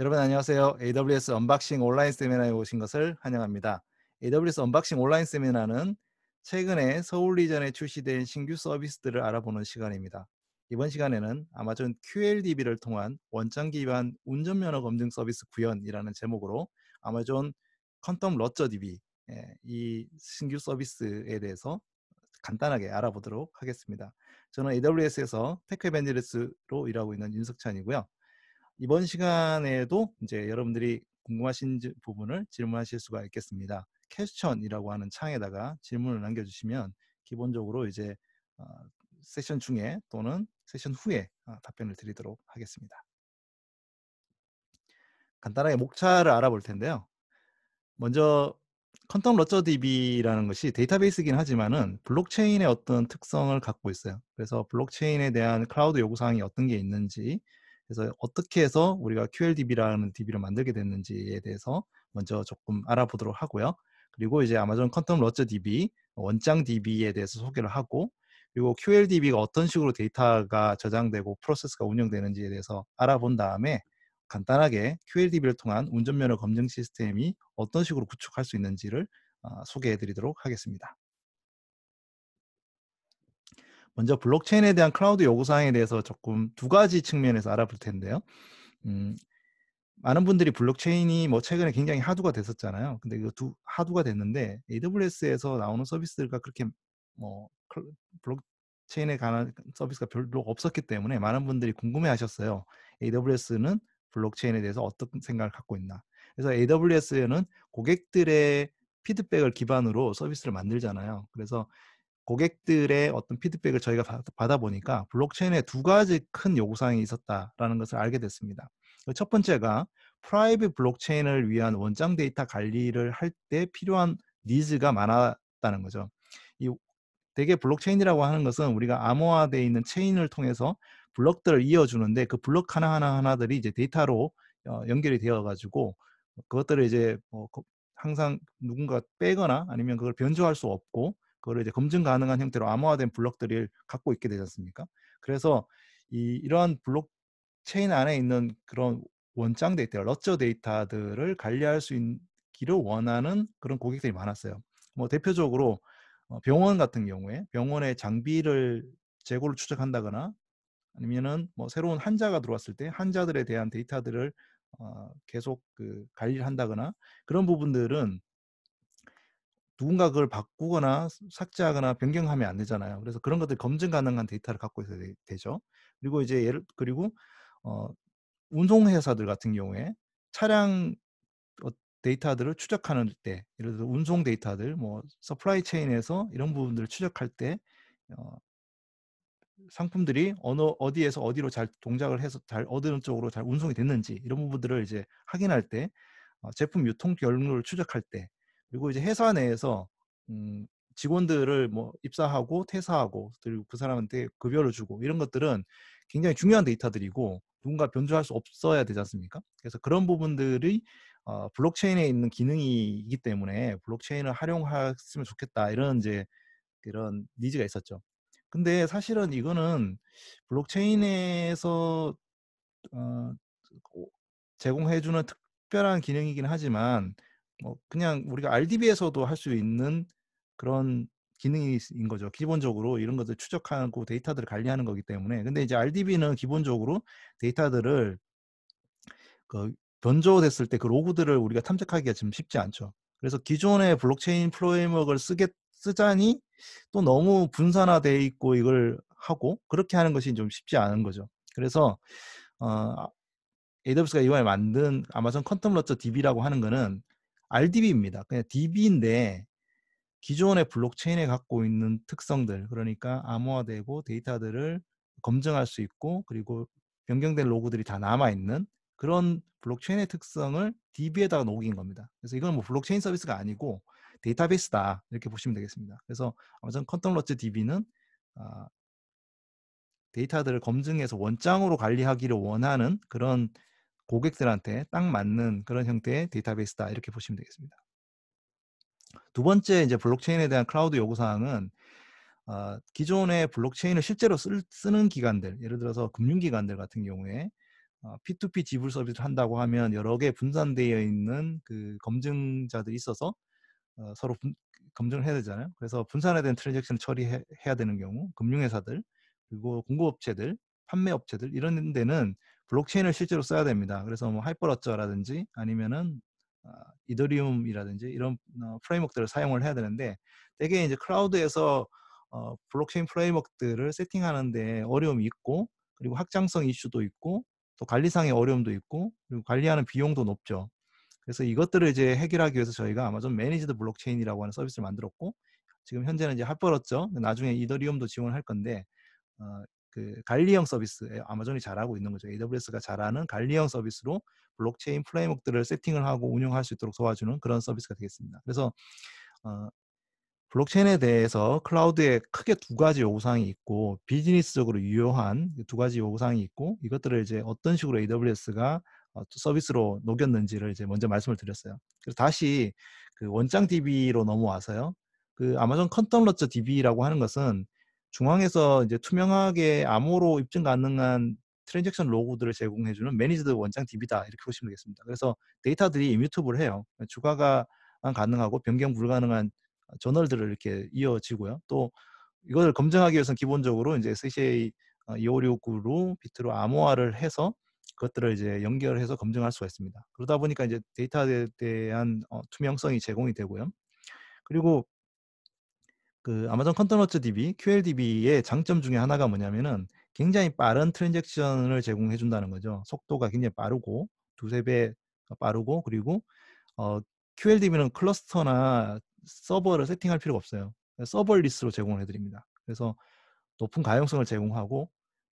여러분 안녕하세요. AWS 언박싱 온라인 세미나에 오신 것을 환영합니다. AWS 언박싱 온라인 세미나는 최근에 서울 리전에 출시된 신규 서비스들을 알아보는 시간입니다. 이번 시간에는 아마존 QLDB를 통한 원점 기반 운전면허 검증 서비스 구현이라는 제목으로 아마존 컨텀 러저 DB 예, 이 신규 서비스에 대해서 간단하게 알아보도록 하겠습니다. 저는 AWS에서 테크 에벤젤리스로 일하고 있는 윤석찬이고요. 이번 시간에도 이제 여러분들이 궁금하신 부분을 질문하실 수가 있겠습니다. 캐스천이라고 하는 창에다가 질문을 남겨주시면 기본적으로 이제 어, 세션 중에 또는 세션 후에 어, 답변을 드리도록 하겠습니다. 간단하게 목차를 알아볼 텐데요. 먼저 컨텀 러저 DB라는 것이 데이터베이스이긴 하지만은 블록체인의 어떤 특성을 갖고 있어요. 그래서 블록체인에 대한 클라우드 요구사항이 어떤 게 있는지 그래서 어떻게 해서 우리가 QLDB라는 DB를 만들게 됐는지에 대해서 먼저 조금 알아보도록 하고요. 그리고 이제 아마존 컨텀 러저 DB, 원장 DB에 대해서 소개를 하고 그리고 QLDB가 어떤 식으로 데이터가 저장되고 프로세스가 운영되는지에 대해서 알아본 다음에 간단하게 QLDB를 통한 운전면허 검증 시스템이 어떤 식으로 구축할 수 있는지를 어, 소개해 드리도록 하겠습니다. 먼저 블록체인에 대한 클라우드 요구사항에 대해서 조금 두 가지 측면에서 알아볼 텐데요. 음, 많은 분들이 블록체인이 뭐 최근에 굉장히 하두가 됐었잖아요. 근데 이 그 두, 하두가 됐는데 AWS에서 나오는 서비스가 그렇게 뭐 블록체인에 관한 서비스가 별로 없었기 때문에 많은 분들이 궁금해 하셨어요. AWS는 블록체인에 대해서 어떤 생각을 갖고 있나. 그래서 AWS에는 고객들의 피드백을 기반으로 서비스를 만들잖아요. 그래서 고객들의 어떤 피드백을 저희가 받아 보니까 블록체인에 두 가지 큰 요구사항이 있었다라는 것을 알게 됐습니다. 그 첫 번째가 프라이빗 블록체인을 위한 원장 데이터 관리를 할 때 필요한 니즈가 많았다는 거죠. 이 되게 블록체인이라고 하는 것은 우리가 암호화되어 있는 체인을 통해서 블록들을 이어주는데 그 블록 하나하나 하나들이 이제 데이터로 어, 연결이 되어 가지고 그것들을 이제 뭐 항상 누군가 빼거나 아니면 그걸 변조할 수 없고 그거를 이제 검증 가능한 형태로 암호화된 블록들을 갖고 있게 되지 않습니까? 그래서 이 이러한 블록 체인 안에 있는 그런 원장 데이터, 러저 데이터들을 관리할 수 있기를 원하는 그런 고객들이 많았어요. 뭐 대표적으로 어, 병원 같은 경우에 병원의 장비를 재고를 추적한다거나 아니면은 뭐 새로운 환자가 들어왔을 때 환자들에 대한 데이터들을 어, 계속 그 관리를 한다거나 그런 부분들은 누군가 그걸 바꾸거나 삭제하거나 변경하면 안 되잖아요. 그래서 그런 것들 검증 가능한 데이터를 갖고 있어야 되, 죠 그리고 이제 예를 그리고 어, 운송회사들 같은 경우에 차량 어, 데이터들을 추적하는 때, 예를 들어 운송 데이터들, 뭐 서플라이 체인에서 이런 부분들을 추적할 때 어, 상품들이 어느 어디에서 어디로 잘 동작을 해서 잘 어느 쪽으로 잘 운송이 됐는지 이런 부분들을 이제 확인할 때 어, 제품 유통 경로를 추적할 때 그리고 이제 회사 내에서 음, 직원들을 뭐 입사하고 퇴사하고 그리고 그 사람한테 급여를 주고 이런 것들은 굉장히 중요한 데이터들이고 누군가 변조할 수 없어야 되지 않습니까? 그래서 그런 부분들이 어, 블록체인에 있는 기능이기 때문에 블록체인을 활용했으면 좋겠다 이런 이제 그런 니즈가 있었죠. 근데 사실은 이거는 블록체인에서 어, 제공해주는 특별한 기능이긴 하지만 뭐 그냥 우리가 RDB에서도 할 수 있는 그런 기능인 거죠. 기본적으로 이런 것들 추적하고 데이터들을 관리하는 거기 때문에. 근데 이제 RDB는 기본적으로 데이터들을 그 변조됐을 때 그 로그들을 우리가 탐색하기가 지금 쉽지 않죠. 그래서 기존의 블록체인 프레임워크를 쓰게 쓰자니 또 너무 분산화돼 있고 이걸 하고 그렇게 하는 것이 좀 쉽지 않은 거죠. 그래서 어, AWS가 아, 이번에 만든 아마존 컨텀러처 DB라고 하는 거는 RDB입니다. 그냥 DB인데 기존의 블록체인에 갖고 있는 특성들 그러니까 암호화되고 데이터들을 검증할 수 있고 그리고 변경된 로그들이 다 남아있는 그런 블록체인의 특성을 DB에다가 녹인 겁니다. 그래서 이건 뭐 블록체인 서비스가 아니고 데이터베이스다 이렇게 보시면 되겠습니다. 그래서 아무튼 컨텀러츠 DB는 아, 데이터들을 검증해서 원장으로 관리하기를 원하는 그런 고객들한테 딱 맞는 그런 형태의 데이터베이스다 이렇게 보시면 되겠습니다. 두 번째 이제 블록체인에 대한 클라우드 요구 사항은 어, 기존의 블록체인을 실제로 쓸, 쓰는 기관들, 예를 들어서 금융기관들 같은 경우에 어, P2P 지불 서비스를 한다고 하면 여러 개 분산되어 있는 그 검증자들이 있어서 어, 서로 분, 검증을 해야 되잖아요. 그래서 분산에 대한 트랜잭션을 처리해야 되는 경우 금융회사들 그리고 공급업체들, 판매업체들 이런 데는 블록체인을 실제로 써야 됩니다. 그래서 뭐 하이퍼러저라든지 아니면은 어, 이더리움이라든지 이런 어, 프레임워크들을 사용을 해야 되는데 대개 이제 클라우드에서 어, 블록체인 프레임워크들을 세팅하는데 어려움이 있고 그리고 확장성 이슈도 있고 또 관리상의 어려움도 있고 그리고 관리하는 비용도 높죠. 그래서 이것들을 이제 해결하기 위해서 저희가 아마존 매니지드 블록체인이라고 하는 서비스를 만들었고 지금 현재는 이제 핫벌었죠. 나중에 이더리움도 지원할 건데 어, 그 관리형 서비스 아마존이 잘하고 있는 거죠. AWS가 잘하는 관리형 서비스로 블록체인 프레임워크들을 세팅을 하고 운영할 수 있도록 도와주는 그런 서비스가 되겠습니다. 그래서 어, 블록체인에 대해서 클라우드에 크게 두 가지 요구사항이 있고 비즈니스적으로 유효한 두 가지 요구사항이 있고 이것들을 이제 어떤 식으로 AWS가 어, 서비스로 녹였는지를 이제 먼저 말씀을 드렸어요. 그래서 다시 그 원장 DB로 넘어와서요. 그 아마존 컨텀러처 DB라고 하는 것은 중앙에서 이제 투명하게 암호로 입증 가능한 트랜잭션 로그들을 제공해주는 매니지드 원장 DB다 이렇게 보시면 되겠습니다. 그래서 데이터들이 이뮤트블 해요. 추가가 가능하고 변경 불가능한 저널들을 이렇게 이어지고요. 또이것을 검증하기 위해서 기본적으로 이제 SCA 2569로 어, 비트로 암호화를 해서 그것들을 이제 연결해서 검증할 수가 있습니다. 그러다 보니까 이제 데이터에 대한 어, 투명성이 제공이 되고요. 그리고 그 아마존 컨테너츠 DB, QLDB의 장점 중에 하나가 뭐냐면은 굉장히 빠른 트랜잭션을 제공해 준다는 거죠. 속도가 굉장히 빠르고 두세 배 빠르고 그리고 어, QLDB는 클러스터나 서버를 세팅할 필요가 없어요. 서버리스로 제공을 해드립니다. 그래서 높은 가용성을 제공하고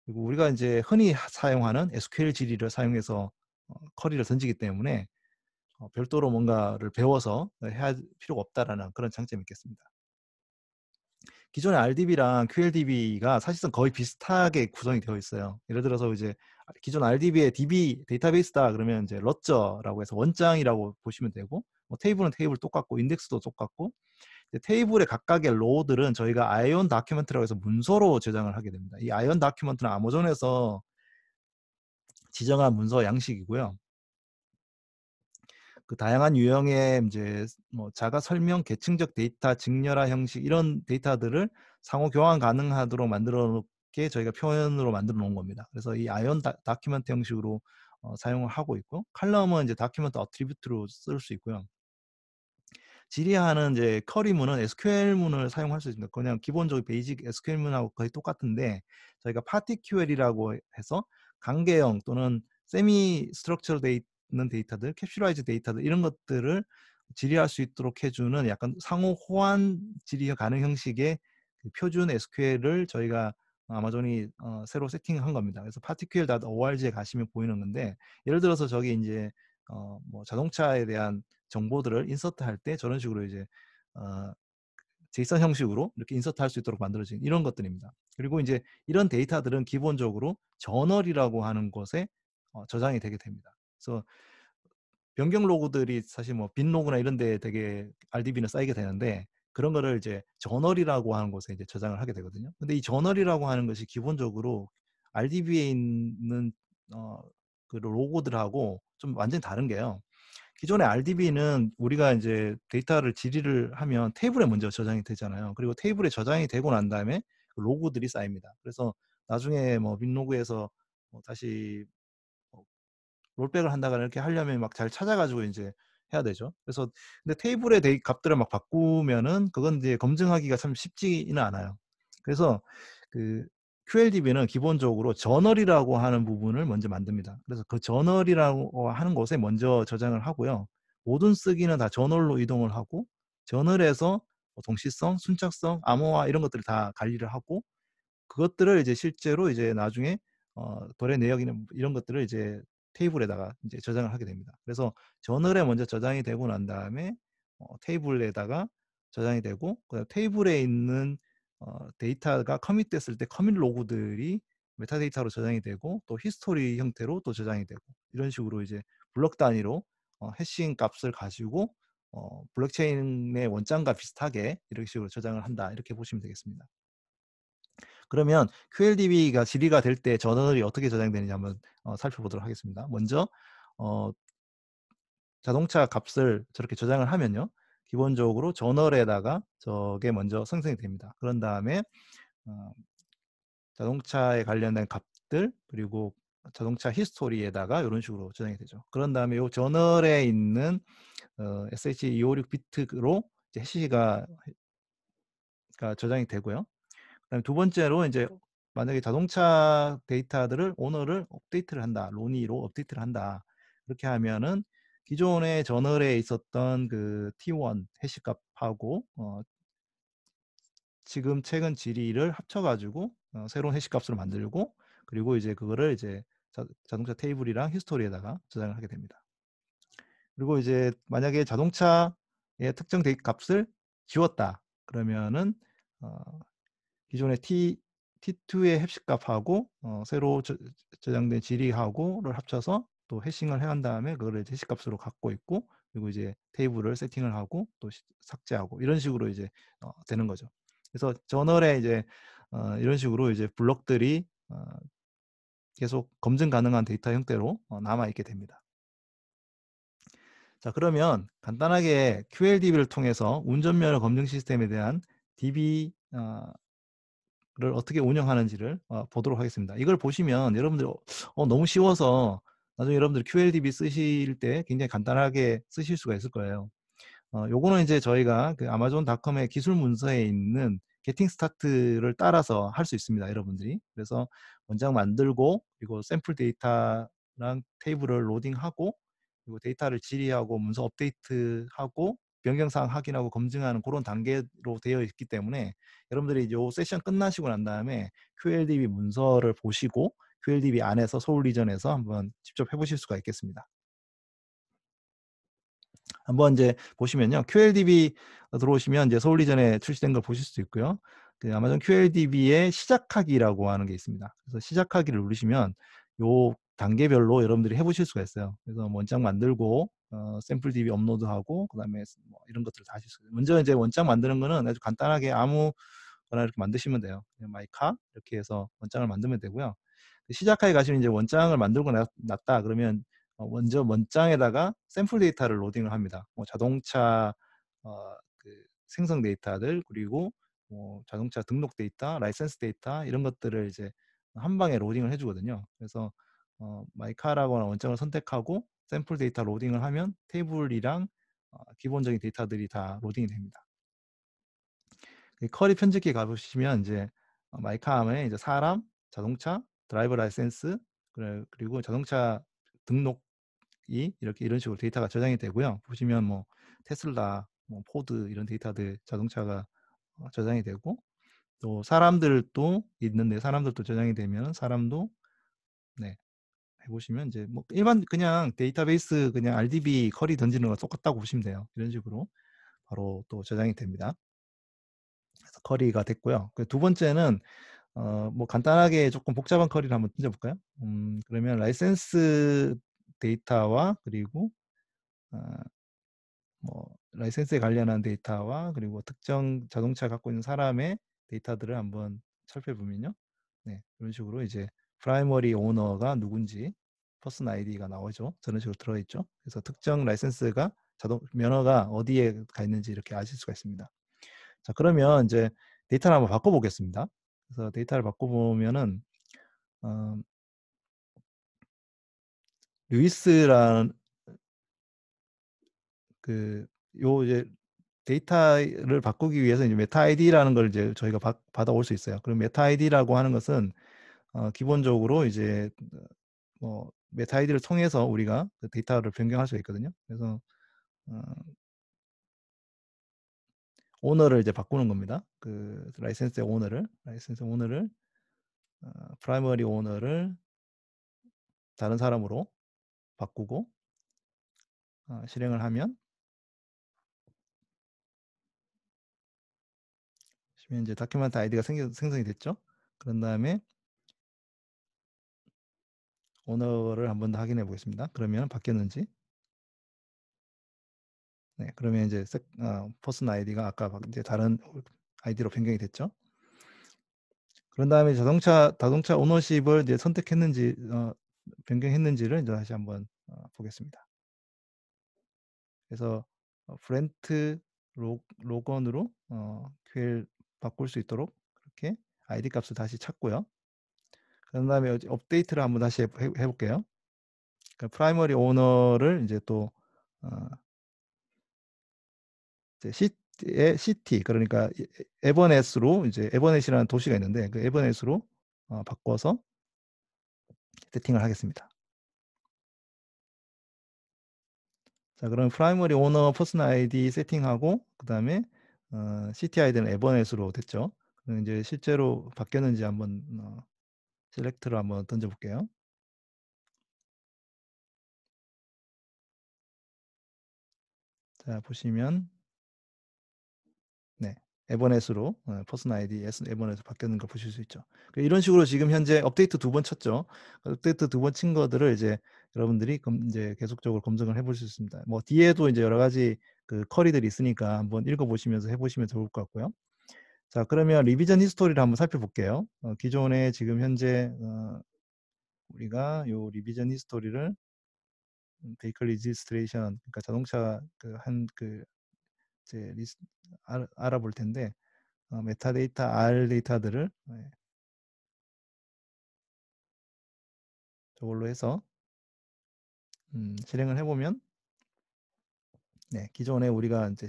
그리고 우리가 이제 흔히 사용하는 SQL 지리를 사용해서 커리를 어 던지기 때문에 어 별도로 뭔가를 배워서 해야 할 필요가 없다라는 그런 장점이 있겠습니다. 기존의 RDB랑 QLDB가 사실상 거의 비슷하게 구성이 되어 있어요. 예를 들어서 이제 기존 RDB의 DB 데이터베이스다 그러면 이제 러저라고 해서 원장이라고 보시면 되고 뭐 테이블은 테이블 똑같고 인덱스도 똑같고 테이블의 각각의 로우들은 저희가 아이온 다큐멘트라고 해서 문서로 저장을 하게 됩니다. 이 아이온 다큐멘트는 아마존에서 지정한 문서 양식이고요. 그 다양한 유형의 이제 뭐 자가 설명 계층적 데이터 직렬화 형식 이런 데이터들을 상호 교환 가능하도록 만들어 놓게 저희가 표현으로 만들어 놓은 겁니다. 그래서 이 아이언 다, 다큐멘트 형식으로 어, 사용을 하고 있고 칼럼은 이제 다큐멘트 어트리뷰트로 쓸 수 있고요. 지리하는 이제 커리문은 SQL문을 사용할 수 있습니다. 그냥 기본적인 베이직 SQL문하고 거의 똑같은데 저희가 파티QL이라고 해서 강계형 또는 세미 스트럭처 데이 있는 데이터들, 캡슐라이즈 데이터들 이런 것들을 질의할 수 있도록 해주는 약간 상호 호환 질의 가능 형식의 그 표준 SQL을 저희가 아마존이 어, 새로 세팅한 겁니다. 그래서 particle.org에 가시면 보이는 건데 예를 들어서 저기 이제 어, 뭐 자동차에 대한 정보들을 인서트할 때 저런 식으로 이제 어, 제이슨 형식으로 이렇게 인서트할 수 있도록 만들어진 이런 것들입니다. 그리고 이제 이런 데이터들은 기본적으로 저널이라고 하는 것에 어, 저장이 되게 됩니다. 그래서 변경 로그들이 사실 뭐 빈 로그나 이런 데 되게 RDB는 쌓이게 되는데 그런 거를 이제 저널이라고 하는 곳에 이제 저장을 하게 되거든요. 근데 이 저널이라고 하는 것이 기본적으로 RDB에 있는 어, 그 로고들하고 좀 완전히 다른 게요. 기존의 RDB는 우리가 이제 데이터를 질의를 하면 테이블에 먼저 저장이 되잖아요. 그리고 테이블에 저장이 되고 난 다음에 그 로고들이 쌓입니다. 그래서 나중에 뭐 빈로그에서 뭐 다시 롤백을 한다거나 이렇게 하려면 막 잘 찾아가지고 이제 해야 되죠. 그래서 근데 테이블의 데이 값들을 막 바꾸면은 그건 이제 검증하기가 참 쉽지는 않아요. 그래서 그 QLDB는 기본적으로 저널이라고 하는 부분을 먼저 만듭니다. 그래서 그 저널이라고 하는 곳에 먼저 저장을 하고요. 모든 쓰기는 다 저널로 이동을 하고 저널에서 뭐 동시성, 순착성, 암호화 이런 것들을 다 관리를 하고 그것들을 이제 실제로 이제 나중에 어, 거래 내역 이나 이런 것들을 이제 테이블에다가 이제 저장을 하게 됩니다. 그래서 저널에 먼저 저장이 되고 난 다음에 어, 테이블에다가 저장이 되고 그다음 테이블에 있는 어, 데이터가 커밋됐을 때 커밋 로그들이 메타데이터로 저장이 되고 또 히스토리 형태로 또 저장이 되고 이런 식으로 이제 블록 단위로 어, 해싱 값을 가지고 어, 블록체인의 원장과 비슷하게 이런 식으로 저장을 한다 이렇게 보시면 되겠습니다. 그러면 QLDB가 질의가 될때 전원이 어떻게 저장되는지 한번 어, 살펴보도록 하겠습니다. 먼저 어, 자동차 값을 저렇게 저장을 하면요. 기본적으로 저널에다가 저게 먼저 생성이 됩니다. 그런 다음에 어, 자동차에 관련된 값들 그리고 자동차 히스토리에다가 이런 식으로 저장이 되죠. 그런 다음에 이 저널에 있는 어, SH256 e 비트로 해시가 저장이 되고요. 그다음에 두 번째로 이제 네. 만약에 자동차 데이터들을 오너를 업데이트를 한다. 로니로 업데이트를 한다. 그렇게 하면은 기존의 저널에 있었던 그 T1 해시값하고 어 지금 최근 지리를 합쳐가지고 어 새로운 해시값으로 만들고 그리고 이제 그거를 이제 자, 자동차 테이블이랑 히스토리에다가 저장을 하게 됩니다. 그리고 이제 만약에 자동차의 특정 데이터 값을 지웠다 그러면은 어, 기존의 T, T2의 햅시값하고 어, 새로 저, 저장된 지리하고를 합쳐서 또 해싱을 해간 다음에 그거를제 해시값으로 갖고 있고 그리고 이제 테이블을 세팅을 하고 또 삭제하고 이런 식으로 이제 어, 되는 거죠. 그래서 저널에 이제 어, 이런 식으로 이제 블록들이 어, 계속 검증 가능한 데이터 형태로 어, 남아 있게 됩니다. 자 그러면 간단하게 QLDB를 통해서 운전면허 검증 시스템에 대한 DB 어, 를 어떻게 운영하는지를 어, 보도록 하겠습니다. 이걸 보시면 여러분들 어, 너무 쉬워서 나중에 여러분들 QLDB 쓰실 때 굉장히 간단하게 쓰실 수가 있을 거예요. 어, 요거는 이제 저희가 그 아마존닷컴의 기술 문서에 있는 게팅 스타트를 따라서 할 수 있습니다. 여러분들이. 그래서 원장 만들고 그리고 샘플 데이터랑 테이블을 로딩하고 그리고 데이터를 질의하고 문서 업데이트하고 변경사항 확인하고 검증하는 그런 단계로 되어 있기 때문에 여러분들이 이 세션 끝나시고 난 다음에 QLDB 문서를 보시고 QLDB 안에서 서울 리전에서 한번 직접 해보실 수가 있겠습니다. 한번 이제 보시면요. QLDB 들어오시면 이제 서울 리전에 출시된 걸 보실 수도 있고요. 그 아마존 QLDB의 시작하기라고 하는 게 있습니다. 그래서 시작하기를 누르시면 요 단계별로 여러분들이 해보실 수가 있어요. 그래서 뭐 원장 만들고 어, 샘플 DB 업로드하고 그다음에 뭐 이런 것들을 다 하실 수 있어요. 먼저 이제 원장 만드는 거는 아주 간단하게 아무거나 이렇게 만드시면 돼요. 마이카 이렇게 해서 원장을 만들면 되고요. 시작하에 가시면 이제 원장을 만들고 났다 그러면 어, 먼저 원장에다가 샘플 데이터를 로딩을 합니다. 뭐 자동차 어, 그 생성 데이터들 그리고 뭐 자동차 등록 데이터, 라이센스 데이터 이런 것들을 이제 한 방에 로딩을 해주거든요. 그래서 어, 마이카라거나 원장을 선택하고 샘플 데이터 로딩을 하면 테이블이랑 어, 기본적인 데이터들이 다 로딩이 됩니다. 커리 편집기 가보시면 이제 어, 마이카함에 이제 사람, 자동차, 드라이버 라이센스 그리고 자동차 등록이 이렇게 이런 식으로 데이터가 저장이 되고요. 보시면 뭐 테슬라, 뭐 포드 이런 데이터들 자동차가 어, 저장이 되고 또 사람들도 있는데 사람들도 저장이 되면 사람도 네 해보시면 이제 뭐 일반 그냥 데이터베이스 그냥 RDB 커리 던지는 거 똑같다고 보시면 돼요. 이런 식으로 바로 또 저장이 됩니다. 그래서 커리가 됐고요. 그 두 번째는 어뭐 간단하게 조금 복잡한 커리를 한번 던져볼까요? 음 그러면 라이센스 데이터와 그리고 어뭐 라이센스에 관련한 데이터와 그리고 특정 자동차 갖고 있는 사람의 데이터들을 한번 철펴 보면요. 네 이런 식으로 이제 프라이머리 오너가 누군지 퍼슨 아이디가 나오죠. 저는 식으로 들어있죠. 그래서 특정 라이센스가 자동 면허가 어디에 가 있는지 이렇게 아실 수가 있습니다. 자 그러면 이제 데이터를 한번 바꿔보겠습니다. 그래서 데이터를 바꿔보면은 어, 루이스라는 그 요 이제 데이터를 바꾸기 위해서 이제 메타 아이디라는 걸 이제 저희가 받, 아올수 있어요. 그럼 메타 아이디라고 하는 것은 어, 기본적으로 이제 뭐 메타 아이디를 통해서 우리가 그 데이터를 변경할 수가 있거든요. 그래서 어, 오너를 이제 바꾸는 겁니다. 그 라이센스의 오너를 라이센스 오너를 어, 프라이머리 오너를 다른 사람으로 바꾸고 어, 실행을 하면 지금 이제 다큐멘트 아이디가 생겨, 생성이 됐죠. 그런 다음에 오너를 한번 더 확인해 보겠습니다. 그러면 바뀌었는지. 네, 그러면 이제 어, 퍼슨 아이디가 아까 이제 다른 아이디로 변경이 됐죠. 그런 다음에 자동차 자동차 오너십을 이제 선택했는지 어, 변경했는지를 이제 다시 한번 어, 보겠습니다. 그래서 어, 브랜트 로, 로건으로 어, QL 바꿀 수 있도록 그렇게 아이디 값을 다시 찾고요. 그 다음에 업데이트를 한번 다시 해, 해 볼게요. 그러니까 프라이머리 오너를 이제 또 어, 시티 시티 그러니까 에버넷으로 이제 에버넷이라는 도시가 있는데 그 에버넷으로 어, 바꿔서 세팅을 하겠습니다. 자, 그럼 프라이머리 오너 퍼스널 아이디 세팅하고 그다음에 어, 시티 아이디는 에버넷으로 됐죠. 그럼 이제 실제로 바뀌었는지 한번 어, 셀렉트를 한번 던져볼게요. 자 보시면 네 에버넷으로 어, 퍼슨 아이디 에버넷으로 바뀌는 걸 보실 수 있죠. 그 이런 식으로 지금 현재 업데이트 두 번 쳤죠. 업데이트 두 번 친 것들을 이제 여러분들이 검, 이제 계속적으로 검증을 해보실 수 있습니다. 뭐 뒤에도 이제 여러 가지 그 커리들이 있으니까 한번 읽어보시면서 해보시면 좋을 것 같고요. 자 그러면 리비전 히스토리를 한번 살펴볼게요. 어, 기존에 지금 현재 어, 우리가 요 리비전 히스토리를 베이컬 음, 리지스트레이션 그러니까 자동차 그 한그 이제 리스, 알, 아볼 텐데 어, 메타데이터 R 데이터들을 네. 저걸로 해서 음, 실행을 해보면 네, 기존에 우리가 이제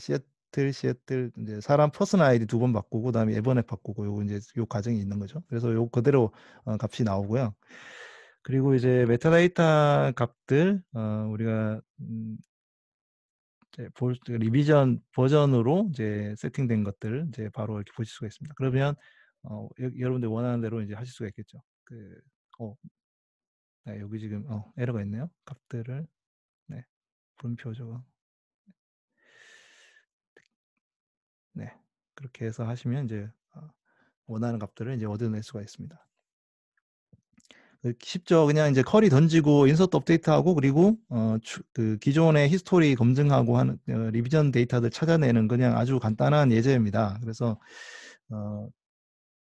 시애틀, 시애틀 이제 사람 퍼슨 아이디 두 번 바꾸고 그다음에 에버넷 바꾸고 요거 이제 요 과정이 있는 거죠. 그래서 요 그대로 어, 값이 나오고요. 그리고 이제 메타데이터 값들 어, 우리가 음, 볼, 리비전 버전으로 이제 세팅된 것들 이제 바로 이렇게 보실 수가 있습니다. 그러면 어, 여, 러분들 원하는 대로 이제 하실 수가 있겠죠. 그, 어, 네, 여기 지금 어, 에러가 있네요. 값들을 네, 분표 저 네. 그렇게 해서 하시면 이제 어, 원하는 값들을 이제 얻어낼 수가 있습니다. 그 쉽죠. 그냥 이제 쿼리 던지고 인서트 업데이트하고 그리고 어, 그 기존의 히스토리 검증하고 하는 어, 리비전 데이터들 찾아내는 그냥 아주 간단한 예제입니다. 그래서 어,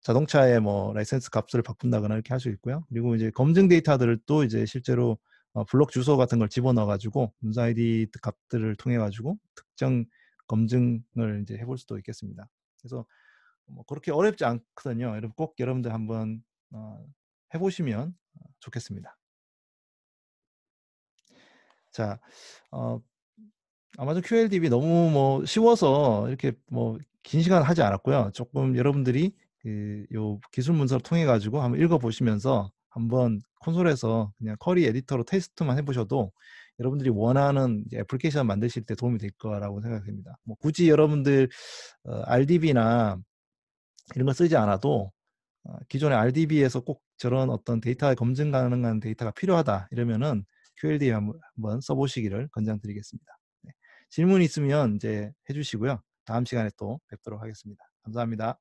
자동차의 뭐 라이센스 값을 바꾼다거나 이렇게 할 수 있고요. 그리고 이제 검증 데이터들을 또 이제 실제로 어, 블록 주소 같은 걸 집어넣어 가지고 문서 아이디 값들을 통해 가지고 특정 검증을 이제 해볼 수도 있겠습니다. 그래서 뭐 그렇게 어렵지 않거든요. 여러분 꼭 여러분들 한번 어, 해보시면 좋겠습니다. 자, 어, 아마존 QLDB 너무 뭐 쉬워서 이렇게 뭐 긴 시간 하지 않았고요. 조금 여러분들이 그, 요 기술 문서를 통해 가지고 한번 읽어 보시면서 한번 콘솔에서 그냥 커리 에디터로 테스트만 해보셔도 여러분들이 원하는 애플리케이션 만드실 때 도움이 될 거라고 생각됩니다. 뭐 굳이 여러분들 어, RDB나 이런 거 쓰지 않아도 어, 기존의 RDB에서 꼭 저런 어떤 데이터 검증 가능한 데이터가 필요하다 이러면은 QLD 한번 써보시기를 권장드리겠습니다. 네. 질문 있으면 이제 해주시고요. 다음 시간에 또 뵙도록 하겠습니다. 감사합니다.